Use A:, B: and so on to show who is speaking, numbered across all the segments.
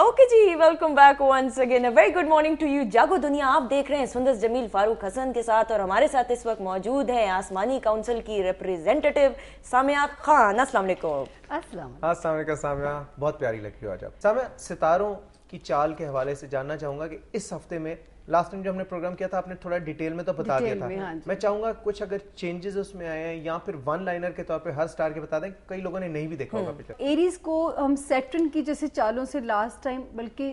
A: Okay ji welcome back once again a very good morning to you जागो दुनिया आप देख रहे हैं सुंदर जमील फारूक हसन के साथ और हमारे साथ इस वक्त मौजूद हैं आसमानी काउंसिल की रिप्रेजेंटेटिव सामिया खान अस्सलाम वालेकुम अस्सलाम अस्सलाम वालेकुम सामिया बहुत प्यारी लग रही हो आज आप सामिया सितारों की चाल के हवाले से जानना चाहूंगा कि इस हफ्ते में लास्ट टाइम जो हमने प्रोग्राम किया था आपने थोड़ा डिटेल में तो बता दिया था हाँ मैं चाहूंगा कुछ अगर चेंजेस उसमें आए हैं या फिर वन लाइनर के तौर पे हर स्टार के बता दें कई लोगों ने नहीं भी देखा होगा पिक्चर हम्म। एरीज को हम सेटन की जैसे चालों से लास्ट टाइम बल्कि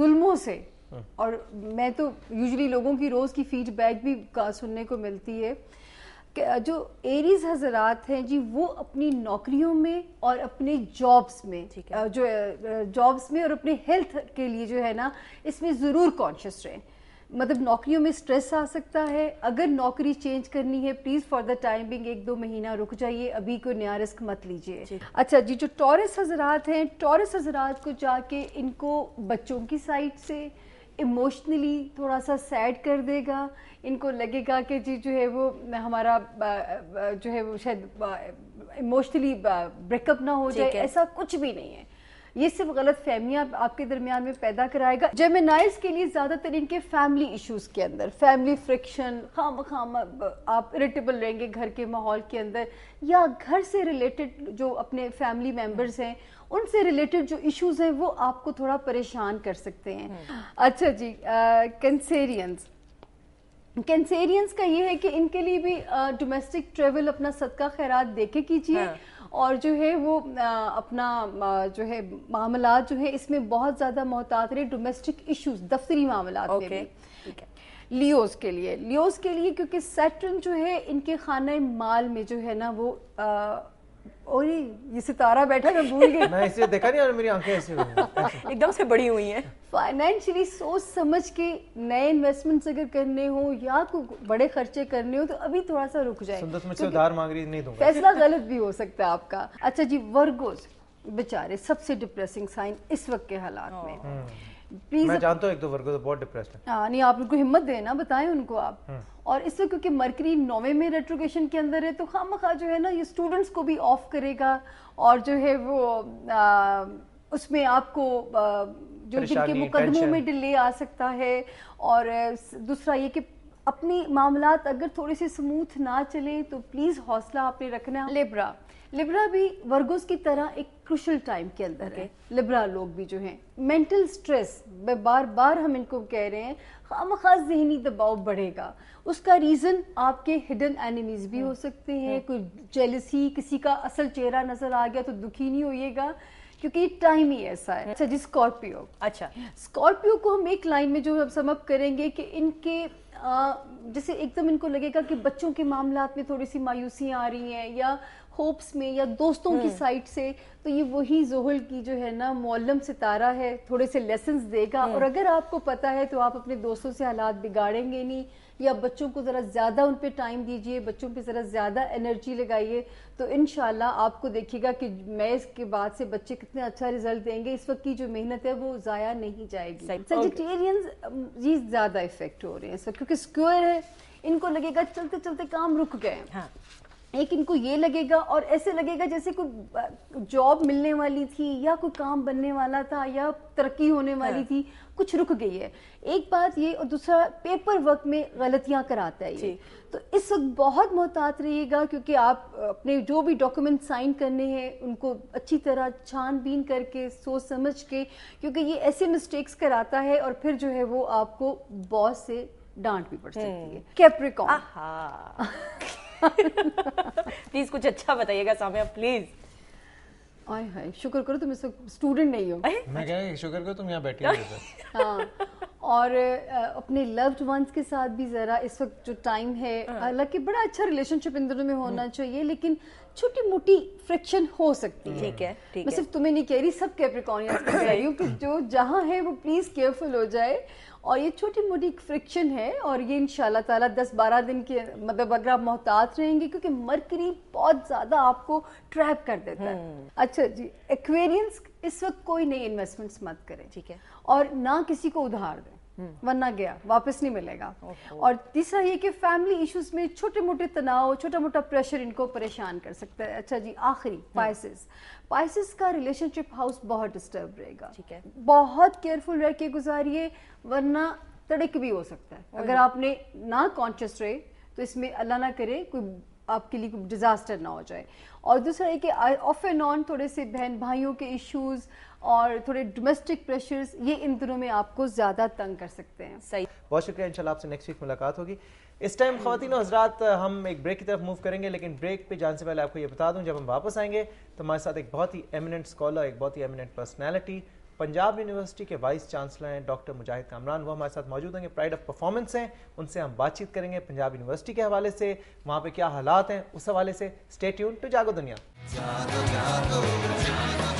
A: जुल्मों से हम्म। और मैं तो यूजली लोगों की रोज की फीडबैक भी सुनने को मिलती है जो एरीज हजरात हैं जी वो अपनी नौकरियों में और अपने जॉब्स में जो जॉब्स में और अपने हेल्थ के लिए जो है ना इसमें ज़रूर कॉन्शियस रहें मतलब नौकरियों में स्ट्रेस आ सकता है अगर नौकरी चेंज करनी है प्लीज फॉर द टाइमिंग एक दो महीना रुक जाइए अभी कोई नया रिस्क मत लीजिए अच्छा जी जो टॉरस हजरात हैं टॉरस हजरात को जाके इनको बच्चों की साइड से इमोशनली थोड़ा सा सैड कर देगा इनको लगेगा कि जी जो है वो हमारा जो है वो शायद इमोशनली ब्रेकअप ना हो जाए ऐसा कुछ भी नहीं है ये सिर्फ गलत फहमियाँ आपके दरमियान में पैदा कराएगा जेमेनाइज के लिए ज़्यादातर इनके फैमिली इशूज़ के अंदर फैमिली फ्रिक्शन खाम खाम आप इरिटेबल रहेंगे घर के माहौल के अंदर या घर से रिलेटेड जो अपने फैमिली मेम्बर्स हैं उनसे रिलेटेड जो इश्यूज हैं वो आपको थोड़ा परेशान कर सकते हैं हम्म। अच्छा जी कैंसेरियंस कैंसेरियंस का ये है कि इनके लिए भी डोमेस्टिक ट्रेवल अपना सदका खैरात देखे कीजिए हाँ। और जो है वो अपना जो है मामला जो है इसमें बहुत ज़्यादा मोहतात रहे डोमेस्टिक इशूज़ दफ्तरी मामला okay. okay. लियोज के लिए लियोज के लिए क्योंकि सेटन जो है इनके खाना माल में जो है ना वो आ, ये सितारा बैठा मैं भूल गई मैं इसे देखा नहीं और मेरी आंखें ऐसी अच्छा। एकदम से बड़ी हुई हैं फाइनेंशियली सोच समझ के नए इन्वेस्टमेंट्स अगर करने हो या को बड़े खर्चे करने हो तो अभी थोड़ा सा रुक जाए मुझसे उधार मांग रही नहीं दूंगा फैसला गलत भी हो सकता है आपका अच्छा जी वर्गोज बेचारे सबसे डिप्रेसिंग साइन इस वक्त के हालात में हाँ। प्लीज मैं जानता हूँ एक दो वर्गो तो बहुत डिप्रेस्ड है हाँ नहीं आप उनको हिम्मत देना बताएं उनको आप हम्म। और इस वक्त क्योंकि मरकरी नौवे में रेट्रोगेशन के अंदर है तो खाम खा जो है ना ये स्टूडेंट्स को भी ऑफ करेगा और जो है वो आ, उसमें आपको आ, जो जिनके मुकदमों में डिले आ सकता है और दूसरा ये कि अपने मामला अगर थोड़े से स्मूथ ना चले तो प्लीज़ हौसला आपने रखना लिब्रा लिब्रा भी वर्गोस की तरह एक क्रुशल टाइम के अंदर okay. है लिब्रा लोग भी जो हैं मेंटल स्ट्रेस बार बार हम इनको कह रहे हैं खाम खास जहनी दबाव बढ़ेगा उसका रीज़न आपके हिडन एनिमीज़ भी हो सकते हैं कोई जेलसी किसी का असल चेहरा नज़र आ गया तो दुखी नहीं होइएगा क्योंकि टाइम ही ऐसा है अच्छा जी स्कॉर्पियो अच्छा स्कॉर्पियो को हम एक लाइन में जो हम समअप करेंगे कि इनके जैसे एकदम इनको लगेगा कि बच्चों के मामला में थोड़ी सी मायूसियाँ आ रही हैं या होप्स में या दोस्तों की हम्म। साइड से तो ये वही जोहल की जो है ना मोलम सितारा है थोड़े से लेसन देगा हम्म। और अगर आपको पता है तो आप अपने दोस्तों से हालात बिगाड़ेंगे नहीं या बच्चों को ज़रा ज़्यादा उन पर टाइम दीजिए बच्चों पर ज़रा ज़्यादा एनर्जी लगाइए तो इन आपको देखिएगा कि मैथ के बाद से बच्चे कितना अच्छा रिजल्ट देंगे इस वक्त की जो मेहनत है वो ज़ाया नहीं जाएगी सजिटेरियंस ये ज़्यादा इफेक्ट हो रहे हैं सर क्योंकि स्क्योर है इनको लगेगा चलते चलते काम रुक गए हाँ एक इनको ये लगेगा और ऐसे लगेगा जैसे कोई जॉब मिलने वाली थी या कोई काम बनने वाला था या तरक्की होने वाली हाँ। थी कुछ रुक गई है एक बात ये और दूसरा पेपर वर्क में गलतियां कराता है ये तो इस वक्त बहुत मोहतात रहिएगा क्योंकि आप अपने जो भी डॉक्यूमेंट साइन करने हैं उनको अच्छी तरह छानबीन करके सोच समझ के क्योंकि ये ऐसे मिस्टेक्स कराता है और फिर जो है वो आपको बॉस से डांट भी पड़ सकती है कैप्रिकॉन हम्म। प्लीज कुछ अच्छा बताइएगा सामिया प्लीज आय हाय शुक्र करो तुम इस वक्त स्टूडेंट नहीं हो मैं क्या है शुक्र करो तुम यहाँ बैठी हो हाँ और अपने लव्ड वंस के साथ भी ज़रा इस वक्त जो टाइम है हाँ। हालांकि बड़ा अच्छा रिलेशनशिप इन दोनों में होना हम्म। चाहिए लेकिन छोटी मोटी फ्रिक्शन हो सकती है ठीक है ठीक मैं सिर्फ तुम्हें नहीं कह रही सब कैप्रिकॉनियंस कह रही हूँ कि जो जहाँ है वो प्लीज़ केयरफुल हो जाए और ये छोटी मोटी फ्रिक्शन है और ये इन ताला दस बारह दिन के मतलब अगर आप मोहतात रहेंगे क्योंकि मरकरी बहुत ज़्यादा आपको ट्रैप कर देता है हम्म। अच्छा जी एक्वेरियंस इस वक्त कोई नई इन्वेस्टमेंट्स मत करें ठीक है और ना किसी को उधार दें हम्म। वरना गया वापस नहीं मिलेगा और तीसरा ये कि फैमिली इश्यूज में छोटे मोटे तनाव छोटा मोटा प्रेशर इनको परेशान कर सकता है अच्छा जी आखिरी पाइसिस हम्म। पाइसिस का रिलेशनशिप हाउस बहुत डिस्टर्ब रहेगा ठीक है बहुत केयरफुल रह के गुजारिए वरना तड़क भी हो सकता है अगर आपने ना कॉन्शियस रहे तो इसमें अल्लाह ना करे कोई आपके लिए डिज़ास्टर ना हो जाए और दूसरा कि ऑफ एंड ऑन थोड़े से बहन भाइयों के इश्यूज और थोड़े डोमेस्टिक प्रेशर्स ये इन दिनों में आपको ज़्यादा तंग कर सकते हैं सही बहुत शुक्रिया इंशाल्लाह आपसे नेक्स्ट वीक मुलाकात होगी इस टाइम खातिन हजरात हम एक ब्रेक की तरफ मूव करेंगे लेकिन ब्रेक पे जाने से पहले आपको ये बता दूं जब हम वापस आएंगे तो हमारे साथ एक बहुत ही एमिनेंट स्कॉलर एक बहुत ही एमिनेंट पर्सनैलिटी पंजाब यूनिवर्सिटी के वाइस चांसलर हैं डॉक्टर मुजाहिद कामरान वो हमारे साथ मौजूद होंगे प्राइड ऑफ परफॉर्मेंस हैं उनसे हम बातचीत करेंगे पंजाब यूनिवर्सिटी के हवाले से वहाँ पे क्या हालात हैं उस हवाले से स्टेट यून टू जागो दुनिया जागो, जागो, जागो।